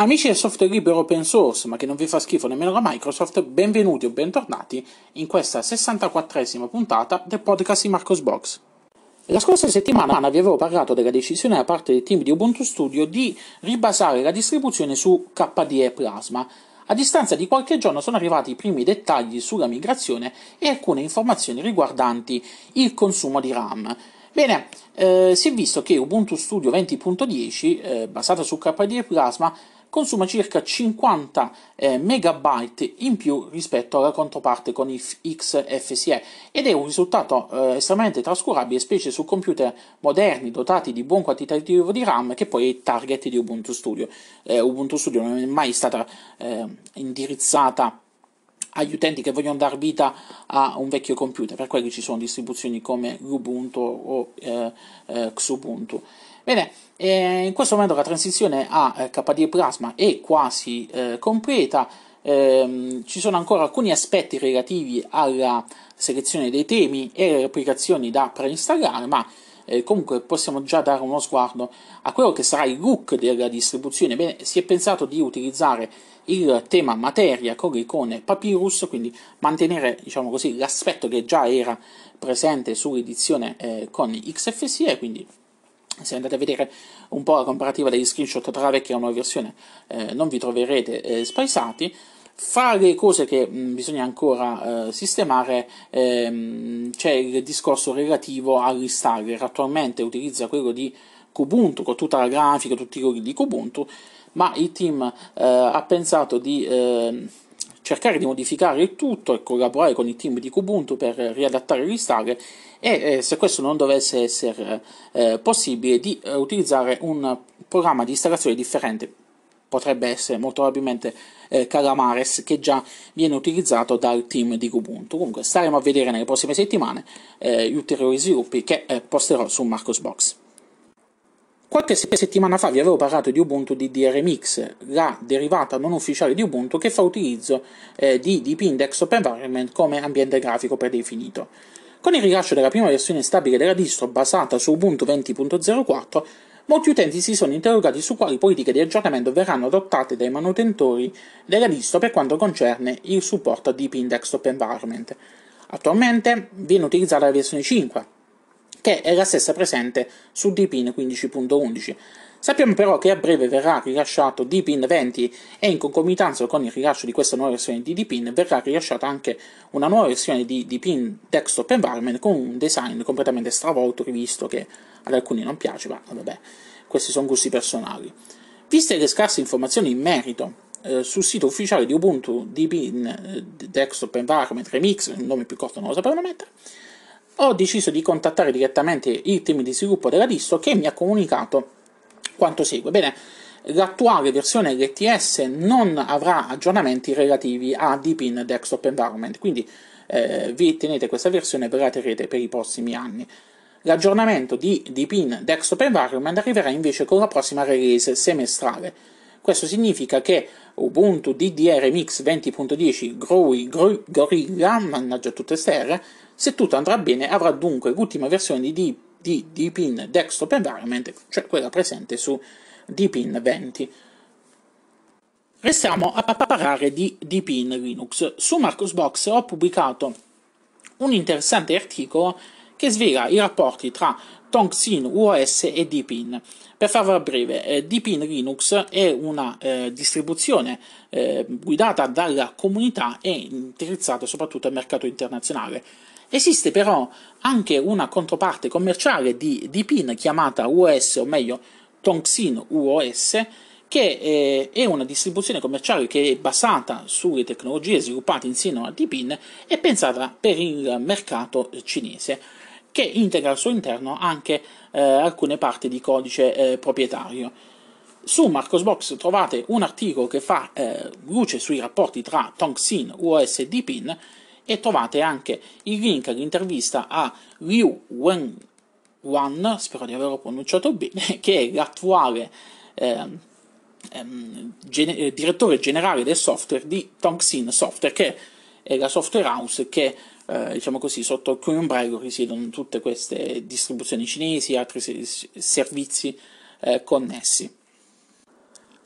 Amici del software libero open source, ma che non vi fa schifo nemmeno la Microsoft, benvenuti o bentornati in questa 64esima puntata del podcast di Marcos Box. La scorsa settimana vi avevo parlato della decisione da parte del team di Ubuntu Studio di ribasare la distribuzione su KDE Plasma. A distanza di qualche giorno sono arrivati i primi dettagli sulla migrazione e alcune informazioni riguardanti il consumo di RAM. Bene, eh, si è visto che Ubuntu Studio 20.10, eh, basata su KDE Plasma, consuma circa 50 eh, megabyte in più rispetto alla controparte con XFSE ed è un risultato eh, estremamente trascurabile, specie su computer moderni dotati di buon quantitativo di RAM che poi è il target di Ubuntu Studio. Eh, Ubuntu Studio non è mai stata eh, indirizzata agli utenti che vogliono dar vita a un vecchio computer, per quello ci sono distribuzioni come Ubuntu o eh, eh Xubuntu. Bene, eh, in questo momento la transizione a eh, KDE Plasma è quasi eh, completa. Eh, ci sono ancora alcuni aspetti relativi alla selezione dei temi e alle applicazioni da preinstallare, ma eh, comunque possiamo già dare uno sguardo a quello che sarà il look della distribuzione. Bene, si è pensato di utilizzare il tema materia con le Papyrus, quindi mantenere diciamo così, l'aspetto che già era presente sull'edizione eh, con XFSE, quindi se andate a vedere un po' la comparativa degli screenshot tra la vecchia e la nuova versione eh, non vi troverete eh, spaesati fra le cose che mh, mm, bisogna ancora eh, sistemare ehm, c'è il discorso relativo all'installer attualmente utilizza quello di Kubuntu con tutta la grafica, tutti i colori di Kubuntu ma il team eh, ha pensato di ehm, cercare di modificare il tutto e collaborare con il team di Kubuntu per riadattare gli e eh, se questo non dovesse essere eh, possibile di eh, utilizzare un programma di installazione differente potrebbe essere molto probabilmente eh, Calamares che già viene utilizzato dal team di Kubuntu comunque staremo a vedere nelle prossime settimane eh, gli ulteriori sviluppi che eh, posterò su Marcosbox Qualche settimana fa vi avevo parlato di Ubuntu DDR Mix, la derivata non ufficiale di Ubuntu che fa utilizzo eh, di Index open environment come ambiente grafico predefinito. Con il rilascio della prima versione stabile della distro basata su Ubuntu 20.04, molti utenti si sono interrogati su quali politiche di aggiornamento verranno adottate dai manutentori della distro per quanto concerne il supporto a Deep Index open environment. Attualmente viene utilizzata la versione 5, che è la stessa presente su D-Pin 15.11. Sappiamo però che a breve verrà rilasciato D-Pin 20 e in concomitanza con il rilascio di questa nuova versione di D-Pin verrà rilasciata anche una nuova versione di D-Pin Desktop Environment con un design completamente stravolto, rivisto che ad alcuni non piace, ma vabbè, questi sono gusti personali. Viste le scarse informazioni in merito eh, sul sito ufficiale di Ubuntu Dpin eh, Desktop Environment Remix, il nome più corto non lo sapevano mettere, ho deciso di contattare direttamente il team di sviluppo della distro che mi ha comunicato quanto segue. Bene, l'attuale versione LTS non avrà aggiornamenti relativi a Deepin Desktop Environment, quindi eh, vi tenete questa versione e ve la terrete per i prossimi anni. L'aggiornamento di Deepin Desktop Environment arriverà invece con la prossima release semestrale. Questo significa che Ubuntu DDR Mix 20.10 Gorilla, mannaggia tutte ste R, se tutto andrà bene avrà dunque l'ultima versione di, di Dpin Desktop Environment, cioè quella presente su Dpin 20. Restiamo a parlare di Dpin Linux. Su Marcusbox ho pubblicato un interessante articolo che svela i rapporti tra Tonxin UOS e Dpin. Per farla breve, eh, Dpin Linux è una eh, distribuzione eh, guidata dalla comunità e indirizzata soprattutto al mercato internazionale. Esiste però anche una controparte commerciale di, d PIN chiamata US, o meglio Tongxin UOS, che eh, è una distribuzione commerciale che è basata sulle tecnologie sviluppate insieme a D-PIN e pensata per il mercato cinese, che integra al suo interno anche eh, alcune parti di codice eh, proprietario. Su Marcosbox trovate un articolo che fa eh, luce sui rapporti tra Tongxin, UOS e D-PIN, e trovate anche il link all'intervista a Liu Wenwan, spero di averlo pronunciato bene, che è l'attuale ehm, ehm, gene- eh, direttore generale del software di Tongxin Software, che è la software house che eh, diciamo così, sotto il cui ombrello risiedono tutte queste distribuzioni cinesi e altri servizi eh, connessi.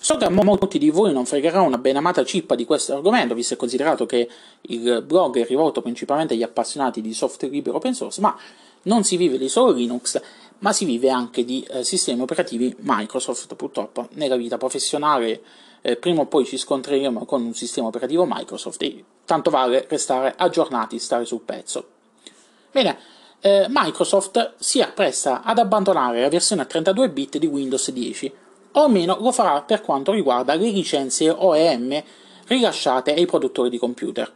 So che a molti di voi non fregherà una ben amata cippa di questo argomento, visto e considerato che il blog è rivolto principalmente agli appassionati di software libero open source, ma non si vive di solo Linux, ma si vive anche di eh, sistemi operativi Microsoft, purtroppo nella vita professionale eh, prima o poi ci scontreremo con un sistema operativo Microsoft e tanto vale restare aggiornati, stare sul pezzo. Bene, eh, Microsoft si appresta ad abbandonare la versione a 32 bit di Windows 10 o meno lo farà per quanto riguarda le licenze OEM rilasciate ai produttori di computer.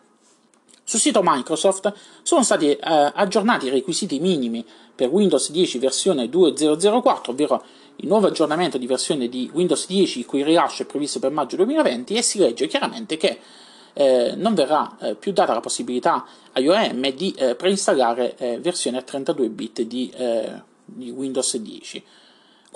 Sul sito Microsoft sono stati eh, aggiornati i requisiti minimi per Windows 10 versione 2004, ovvero il nuovo aggiornamento di versione di Windows 10 il cui rilascio è previsto per maggio 2020 e si legge chiaramente che eh, non verrà eh, più data la possibilità agli OEM di eh, preinstallare eh, versione a 32 bit di, eh, di Windows 10.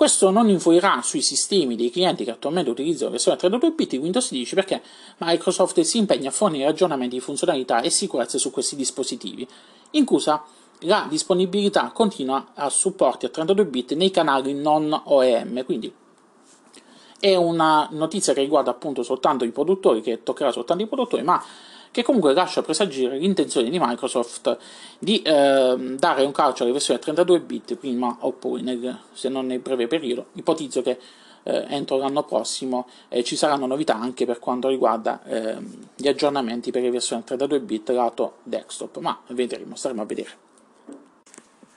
Questo non influirà sui sistemi dei clienti che attualmente utilizzano la versione 32 bit di Windows 10 perché Microsoft si impegna a fornire aggiornamenti di funzionalità e sicurezza su questi dispositivi, inclusa la disponibilità continua a supporti a 32 bit nei canali non OEM, quindi è una notizia che riguarda appunto soltanto i produttori, che toccherà soltanto i produttori, ma che comunque lascia presagire l'intenzione di Microsoft di eh, dare un calcio alle versioni a 32 bit prima o poi, nel, se non nel breve periodo. Ipotizzo che eh, entro l'anno prossimo eh, ci saranno novità anche per quanto riguarda ehm, gli aggiornamenti per le versioni a 32 bit lato desktop, ma vedremo, staremo a vedere.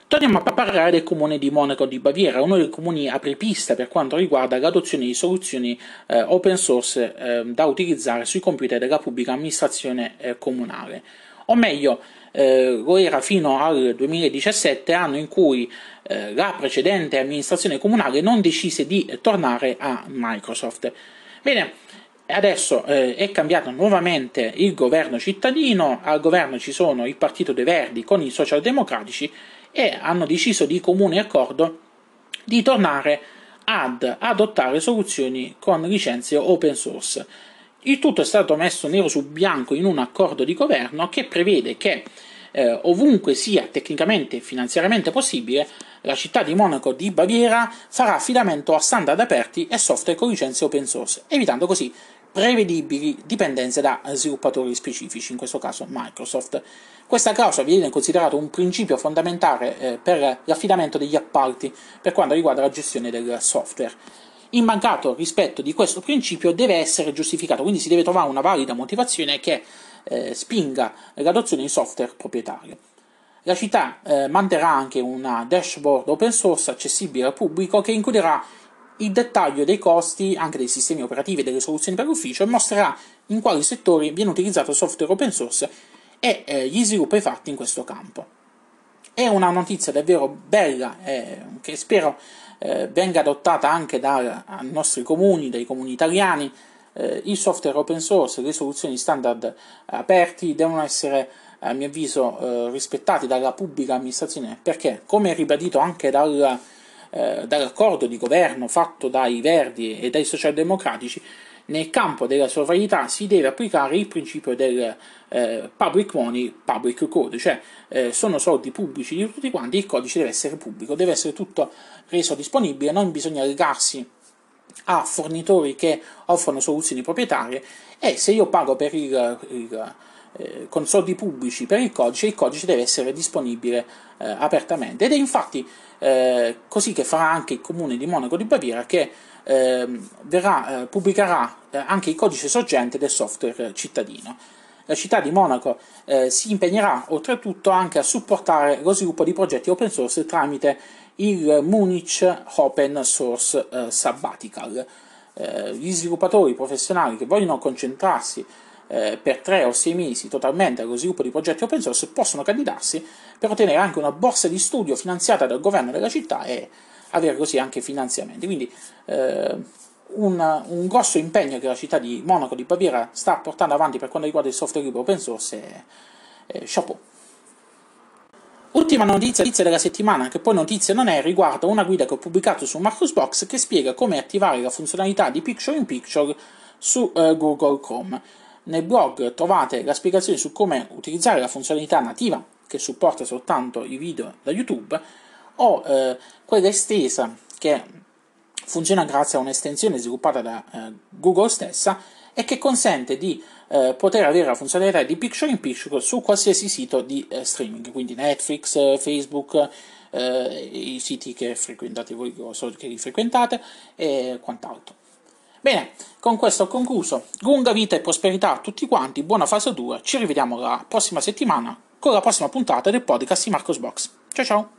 Torniamo a parlare del comune di Monaco di Baviera, uno dei comuni apripista per quanto riguarda l'adozione di soluzioni eh, open source eh, da utilizzare sui computer della pubblica amministrazione eh, comunale. O meglio, lo eh, era fino al 2017, anno in cui eh, la precedente amministrazione comunale non decise di tornare a Microsoft. Bene, Adesso eh, è cambiato nuovamente il governo cittadino, al governo ci sono il Partito dei Verdi con i socialdemocratici e hanno deciso di comune accordo di tornare ad adottare soluzioni con licenze open source. Il tutto è stato messo nero su bianco in un accordo di governo che prevede che eh, ovunque sia tecnicamente e finanziariamente possibile, la città di Monaco di Baviera farà affidamento a standard aperti e software con licenze open source, evitando così prevedibili dipendenze da sviluppatori specifici, in questo caso Microsoft. Questa clausola viene considerata un principio fondamentale eh, per l'affidamento degli appalti per quanto riguarda la gestione del software. In mancato rispetto di questo principio deve essere giustificato, quindi si deve trovare una valida motivazione che eh, spinga l'adozione di software proprietario. La città eh, manterrà anche una dashboard open source accessibile al pubblico che includerà il dettaglio dei costi anche dei sistemi operativi e delle soluzioni per l'ufficio e mostrerà in quali settori viene utilizzato software open source e eh, gli sviluppi fatti in questo campo. È una notizia davvero bella eh, che spero eh, venga adottata anche dai nostri comuni, dai comuni italiani. Eh, il software open source, le soluzioni standard eh, aperti devono essere a mio avviso eh, rispettati dalla pubblica amministrazione perché come ribadito anche dal eh, dall'accordo di governo fatto dai Verdi e dai socialdemocratici, nel campo della sovranità si deve applicare il principio del eh, public money, public code, cioè eh, sono soldi pubblici di tutti quanti, il codice deve essere pubblico, deve essere tutto reso disponibile, non bisogna legarsi a fornitori che offrono soluzioni proprietarie e se io pago per il, il eh, con soldi pubblici per il codice, il codice deve essere disponibile eh, apertamente. Ed è infatti eh, così che farà anche il comune di Monaco di Baviera che ehm, verrà, eh, pubblicherà eh, anche il codice sorgente del software cittadino. La città di Monaco eh, si impegnerà oltretutto anche a supportare lo sviluppo di progetti open source tramite il Munich Open Source Sabbatical. gli sviluppatori professionali che vogliono concentrarsi eh, per 3 o 6 mesi totalmente allo sviluppo di progetti open source possono candidarsi per ottenere anche una borsa di studio finanziata dal governo della città e avere così anche finanziamenti. Quindi eh, un, un, grosso impegno che la città di Monaco di Baviera sta portando avanti per quanto riguarda il software libero open source è, è chapeau. Ultima notizia, notizia, della settimana, che poi notizia non è, riguarda una guida che ho pubblicato su Marcusbox che spiega come attivare la funzionalità di Picture in Picture su eh, Google Chrome. Nel blog trovate la spiegazione su come utilizzare la funzionalità nativa che supporta soltanto i video da YouTube o eh, quella estesa che funziona grazie a un'estensione sviluppata da eh, Google stessa e che consente di eh, poter avere la funzionalità di picture in picture su qualsiasi sito di eh, streaming, quindi Netflix, Facebook, eh, i siti che frequentate voi, che li frequentate e quant'altro. Bene, con questo ho concluso. Lunga vita e prosperità a tutti quanti, buona fase 2. Ci rivediamo la prossima settimana con la prossima puntata del podcast di Marcos Box. Ciao ciao!